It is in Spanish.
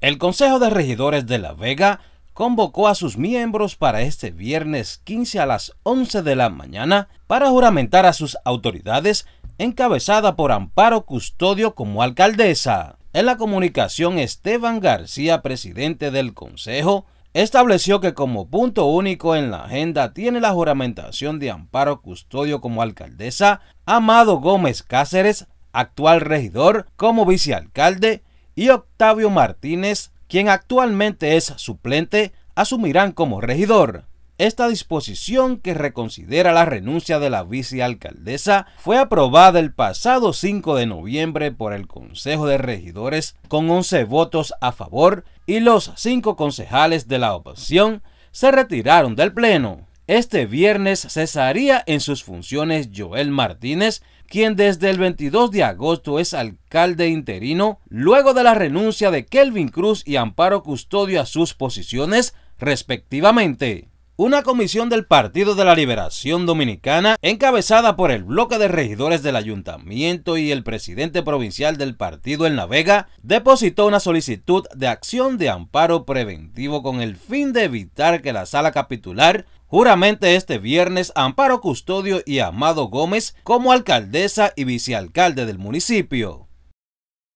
El Consejo de Regidores de La Vega convocó a sus miembros para este viernes 15 a las 11 de la mañana para juramentar a sus autoridades encabezada por Amparo Custodio como alcaldesa. En la comunicación, Esteban García, presidente del Consejo, estableció que como punto único en la agenda tiene la juramentación de Amparo Custodio como alcaldesa, Amado Gómez Cáceres, actual regidor, como vicealcalde, y Octavio Martínez, quien actualmente es suplente, asumirán como regidor. Esta disposición que reconsidera la renuncia de la vicealcaldesa fue aprobada el pasado 5 de noviembre por el Consejo de Regidores con 11 votos a favor y los cinco concejales de la oposición se retiraron del Pleno. Este viernes cesaría en sus funciones Joel Martínez, quien desde el 22 de agosto es alcalde interino, luego de la renuncia de Kelvin Cruz y Amparo Custodio a sus posiciones respectivamente. Una comisión del Partido de la Liberación Dominicana, encabezada por el bloque de regidores del ayuntamiento y el presidente provincial del partido en Navega, depositó una solicitud de acción de amparo preventivo con el fin de evitar que la sala capitular Juramente este viernes Amparo Custodio y Amado Gómez como alcaldesa y vicealcalde del municipio.